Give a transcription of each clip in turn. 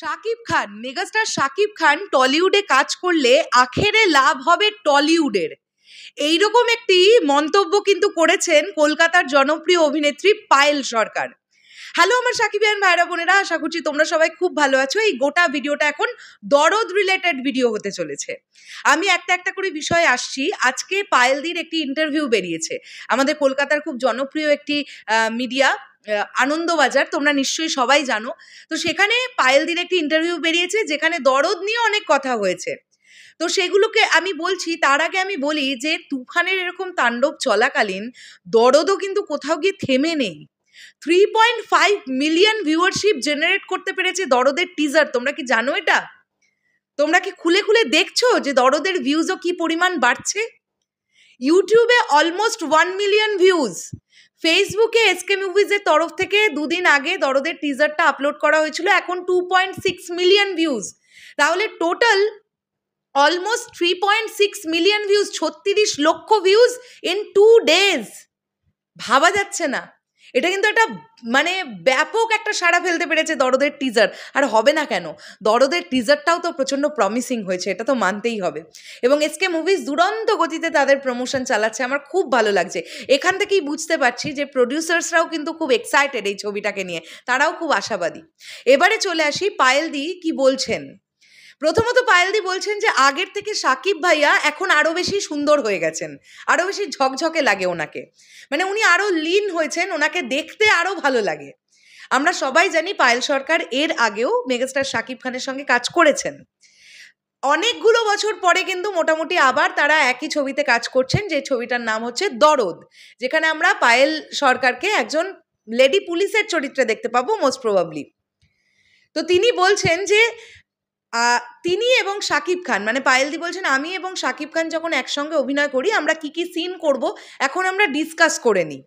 Shakib Khan megastar Shakib Khan টলিউডে কাজ করলে আখেরে লাভ হবে টলিউডের এইরকম একটি মন্তব্য কিন্তু করেছেন কলকাতার জনপ্রিয় অভিনেত্রী পায়েল সরকার হ্যালো আমার সাকিবিয়ান ভাইরা বোনেরা আশা করছি তোমরা সবাই খুব ভালো আছো এই গোটা ভিডিওটা এখন দরদ রিলেটেড ভিডিও হতে চলেছে আমি একটা একটা করে বিষয়ে আসছি আজকে পায়েলদির একটি ইন্টারভিউ বেরিয়েছে আমাদের কলকাতার খুব জনপ্রিয় একটি মিডিয়া আনন্দবাজার তোমরা নিশ্চয়ই সবাই জানো তো সেখানে পায়েল দিন একটি ইন্টারভিউ বেরিয়েছে যেখানে দরদ নিয়ে অনেক কথা হয়েছে তো সেগুলোকে আমি বলছি তার আগে আমি বলি যে তুফানের এরকম তাণ্ডব চলাকালীন দরদও কিন্তু কোথাও গিয়ে থেমে নেই three point five million viewership generate করতে পেরেছে দরদের টিজার তোমরা কি জানো এটা তোমরা কি খুলে খুলে দেখছো যে দরদের ভিউজও কি পরিমাণ বাড়ছে ইউটিউবে অলমোস্ট ওয়ান মিলিয়ন ভিউজ ফেসবুকে এসকে মুভিজের তরফ থেকে দুদিন আগে দরদের টিজারটা আপলোড করা হয়েছিল এখন two point six million views তাহলে total almost three point six million views ছত্রিশ lakh views in two days ভাবা যাচ্ছে না এটা কিন্তু একটা মানে ব্যাপক একটা সাড়া ফেলতে পেরেছে দরদের টিজার আর হবে না কেন দরদের টিজারটাও তো প্রচণ্ড প্রমিসিং হয়েছে এটা তো মানতেই হবে এবং এসকে মুভিজ দুরন্ত গতিতে তাদের প্রমোশন চালাচ্ছে আমার খুব ভালো লাগছে এখান থেকেই বুঝতে পারছি যে প্রডিউসার্সরাও কিন্তু খুব এক্সাইটেড এই ছবিটাকে নিয়ে তারাও খুব আশাবাদী এবারে চলে আসি পায়েল দি কি বলছেন প্রথমত পায়েলদি বলছেন যে আগের থেকে সাকিব ভাইয়া এখন আরও বেশি সুন্দর হয়ে গেছেন আরও বেশি ঝকঝকে লাগে ওনাকে মানে উনি আরও লিন হয়েছেন ওনাকে দেখতে আরও ভালো লাগে আমরা সবাই জানি পায়েল সরকার এর আগেও মেগাস্টার সাকিব খানের সঙ্গে কাজ করেছেন অনেকগুলো বছর পরে কিন্তু মোটামুটি আবার তারা একই ছবিতে কাজ করছেন যে ছবিটার নাম হচ্ছে দরদ যেখানে আমরা পায়েল সরকারকে একজন লেডি পুলিশের চরিত্রে দেখতে পাবো মোস্ট প্রবাবলি তো তিনি বলছেন যে তিনি এবং শাকিব খান মানে পায়েলদি বলছেন আমি এবং শাকিব খান যখন একসঙ্গে অভিনয় করি আমরা কি কি সিন করব এখন আমরা ডিসকাস করে নিই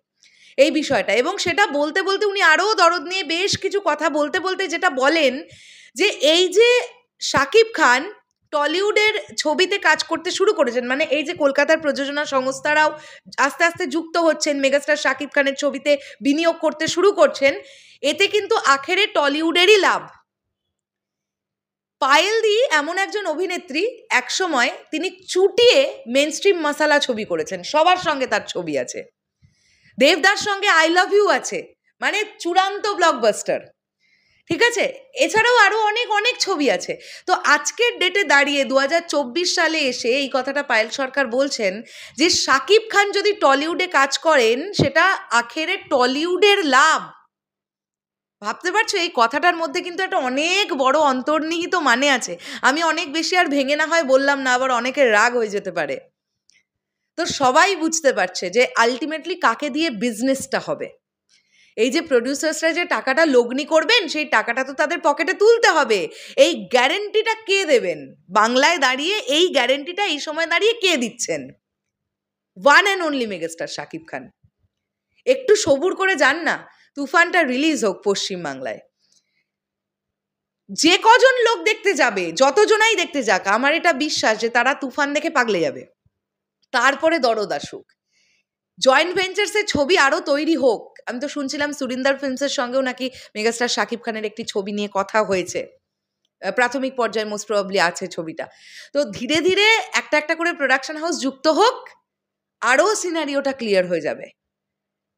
এই বিষয়টা এবং সেটা বলতে বলতে উনি আরও দরদ নিয়ে বেশ কিছু কথা বলতে বলতে যেটা বলেন যে এই যে শাকিব খান টলিউডের ছবিতে কাজ করতে শুরু করেছেন মানে এই যে কলকাতার প্রযোজনা সংস্থারাও আস্তে আস্তে যুক্ত হচ্ছেন মেগাস্টার শাকিব খানের ছবিতে বিনিয়োগ করতে শুরু করছেন এতে কিন্তু আখেরে টলিউডেরই লাভ পায়েলদি এমন একজন অভিনেত্রী একসময় তিনি চুটিয়ে মেন স্ট্রিম মশালা ছবি করেছেন সবার সঙ্গে তার ছবি আছে দেবদার সঙ্গে আই লাভ ইউ আছে মানে চূড়ান্ত ব্লকবাস্টার ঠিক আছে এছাড়াও আরও অনেক অনেক ছবি আছে তো আজকের ডেটে দাঁড়িয়ে দু সালে এসে এই কথাটা পায়েল সরকার বলছেন যে সাকিব খান যদি টলিউডে কাজ করেন সেটা আখেরে টলিউডের লাভ ভাবতে পারছো এই কথাটার মধ্যে কিন্তু একটা অনেক বড় অন্তর্নিহিত মানে আছে আমি অনেক বেশি আর ভেঙে না হয় বললাম না আবার অনেকের রাগ হয়ে যেতে পারে তো সবাই বুঝতে পারছে যে আলটিমেটলি কাকে দিয়ে বিজনেসটা হবে এই যে প্রডিউসার্সরা যে টাকাটা লগ্নি করবেন সেই টাকাটা তো তাদের পকেটে তুলতে হবে এই গ্যারেন্টিটা কে দেবেন বাংলায় দাঁড়িয়ে এই গ্যারেন্টিটা এই সময় দাঁড়িয়ে কে দিচ্ছেন one and only megastar Shakib Khan একটু সবুর করে যান না তুফানটা রিলিজ হোক পশ্চিমবাংলায় যে কজন লোক দেখতে যাবে যতজনাই দেখতে যাক আমার এটা বিশ্বাস যে তারা তুফান দেখে পাগলে যাবে তারপরে দরদ আসুক জয়েন্ট ভেঞ্চার্সের ছবি আরও তৈরি হোক আমি তো শুনছিলাম সুরিন্দার ফিল্মসের সঙ্গেও নাকি মেগাস্টার শাকিব খানের একটি ছবি নিয়ে কথা হয়েছে প্রাথমিক পর্যায়ে মোস্ট প্রবাবলি আছে ছবিটা তো ধীরে ধীরে একটা একটা করে প্রোডাকশন হাউস যুক্ত হোক আরও সিনারিওটা ক্লিয়ার হয়ে যাবে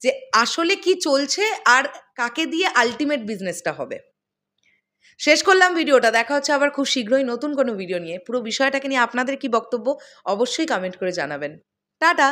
যে আসলে কি চলছে আর কাকে দিয়ে আলটিমেট বিজনেসটা হবে শেষ করলাম ভিডিওটা দেখা হচ্ছে আবার খুব শীঘ্রই নতুন কোনো ভিডিও নিয়ে পুরো বিষয়টাকে নিয়ে আপনাদের কি বক্তব্য অবশ্যই কমেন্ট করে জানাবেন টাটা